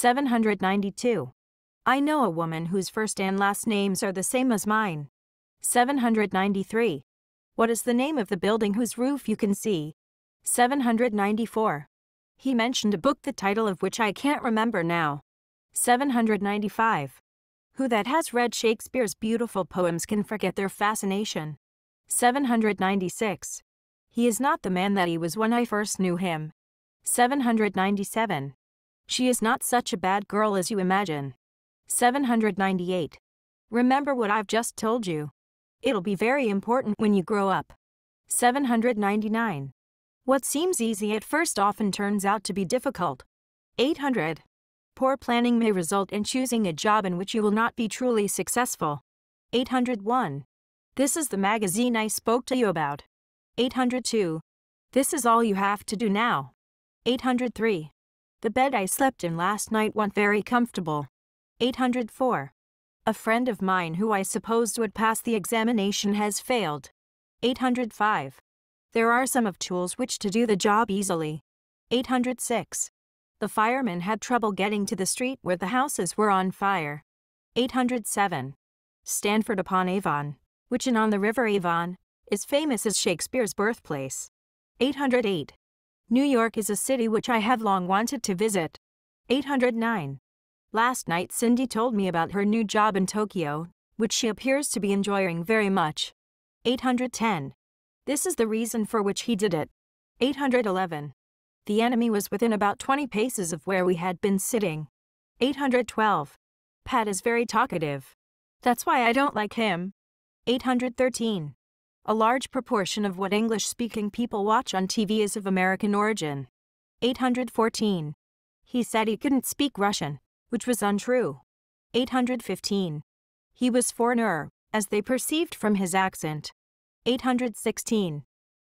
792. I know a woman whose first and last names are the same as mine. 793. What is the name of the building whose roof you can see? 794. He mentioned a book the title of which I can't remember now. 795. Who that has read Shakespeare's beautiful poems can forget their fascination. 796. He is not the man that he was when I first knew him. 797. She is not such a bad girl as you imagine. 798. Remember what I've just told you. It'll be very important when you grow up. 799. What seems easy at first often turns out to be difficult. 800. Poor planning may result in choosing a job in which you will not be truly successful. 801. This is the magazine I spoke to you about. 802. This is all you have to do now. 803. The bed I slept in last night wasn't very comfortable. 804. A friend of mine who I supposed would pass the examination has failed. 805. There are some of tools which to do the job easily. 806. The firemen had trouble getting to the street where the houses were on fire. 807. Stanford upon Avon, which in on the River Avon, is famous as Shakespeare's birthplace. 808. New York is a city which I have long wanted to visit. 809. Last night Cindy told me about her new job in Tokyo, which she appears to be enjoying very much. 810. This is the reason for which he did it. 811. The enemy was within about 20 paces of where we had been sitting. 812. Pat is very talkative. That's why I don't like him. 813 a large proportion of what English speaking people watch on TV is of American origin. 814. He said he couldn't speak Russian, which was untrue. 815. He was foreigner, as they perceived from his accent. 816.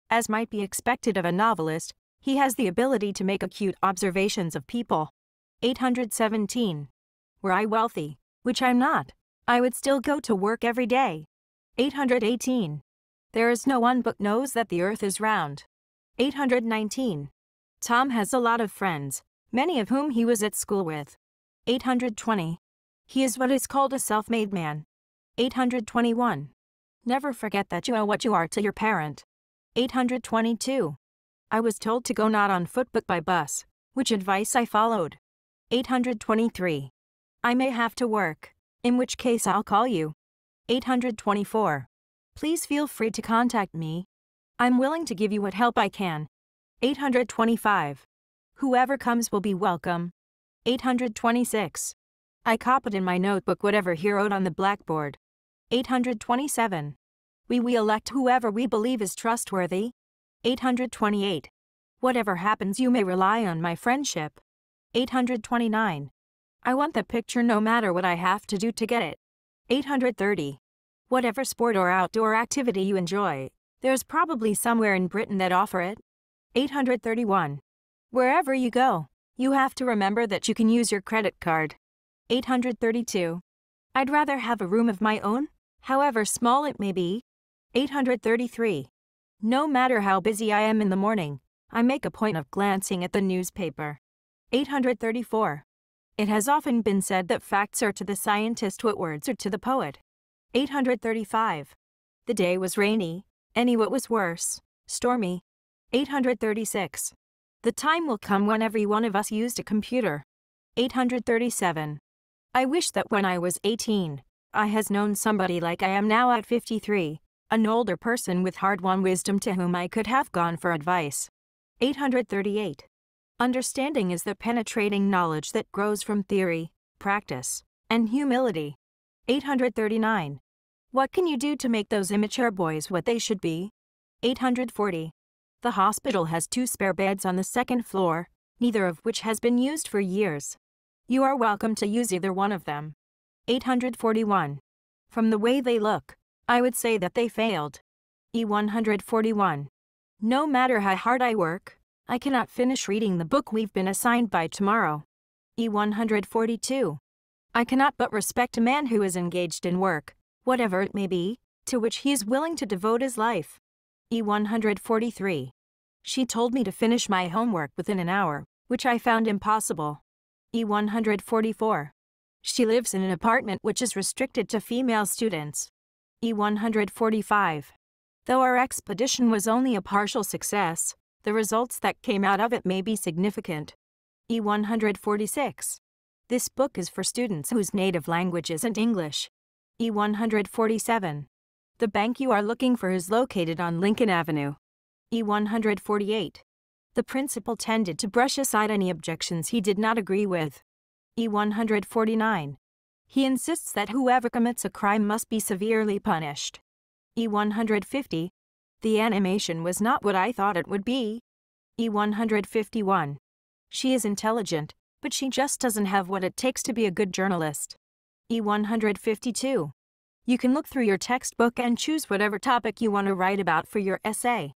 As might be expected of a novelist, he has the ability to make acute observations of people. 817. Were I wealthy, which I'm not, I would still go to work every day. 818. There is no one but knows that the earth is round. 819. Tom has a lot of friends, many of whom he was at school with. 820. He is what is called a self-made man. 821. Never forget that you are what you are to your parent. 822. I was told to go not on foot but by bus, which advice I followed. 823. I may have to work, in which case I'll call you. 824 please feel free to contact me. I'm willing to give you what help I can. 825. Whoever comes will be welcome. 826. I copied in my notebook whatever he wrote on the blackboard. 827. We we elect whoever we believe is trustworthy. 828. Whatever happens you may rely on my friendship. 829. I want the picture no matter what I have to do to get it. 830 whatever sport or outdoor activity you enjoy, there's probably somewhere in Britain that offer it. 831. Wherever you go, you have to remember that you can use your credit card. 832. I'd rather have a room of my own, however small it may be. 833. No matter how busy I am in the morning, I make a point of glancing at the newspaper. 834. It has often been said that facts are to the scientist what words are to the poet. 835. The day was rainy, Any what was worse, stormy. 836. The time will come when every one of us used a computer. 837. I wish that when I was 18, I has known somebody like I am now at 53, an older person with hard-won wisdom to whom I could have gone for advice. 838. Understanding is the penetrating knowledge that grows from theory, practice, and humility. 839. What can you do to make those immature boys what they should be? 840. The hospital has two spare beds on the second floor, neither of which has been used for years. You are welcome to use either one of them. 841. From the way they look, I would say that they failed. E141. No matter how hard I work, I cannot finish reading the book we've been assigned by tomorrow. E142. I cannot but respect a man who is engaged in work, whatever it may be, to which he is willing to devote his life. E143. She told me to finish my homework within an hour, which I found impossible. E144. She lives in an apartment which is restricted to female students. E145. Though our expedition was only a partial success, the results that came out of it may be significant. E146. This book is for students whose native language isn't English. E147. The bank you are looking for is located on Lincoln Avenue. E148. The principal tended to brush aside any objections he did not agree with. E149. He insists that whoever commits a crime must be severely punished. E150. The animation was not what I thought it would be. E151. She is intelligent, but she just doesn't have what it takes to be a good journalist. E152. You can look through your textbook and choose whatever topic you want to write about for your essay.